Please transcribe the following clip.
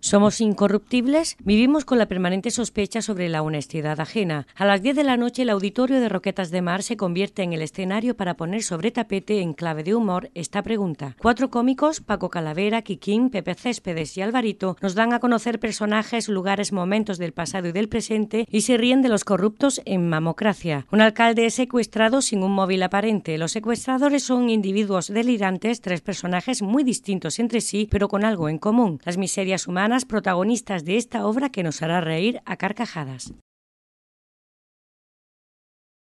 Somos incorruptibles, vivimos con la permanente sospecha sobre la honestidad ajena. A las 10 de la noche el auditorio de Roquetas de Mar se convierte en el escenario para poner sobre tapete en clave de humor esta pregunta. Cuatro cómicos, Paco Calavera, Kikín, Pepe Céspedes y Alvarito, nos dan a conocer personajes, lugares, momentos del pasado y del presente y se ríen de los corruptos en Mamocracia. Un alcalde es secuestrado sin un móvil aparente. Los secuestradores son individuos delirantes, tres personajes muy distintos entre sí, pero con algo en común. Las miserias humanas las protagonistas de esta obra que nos hará reír a carcajadas.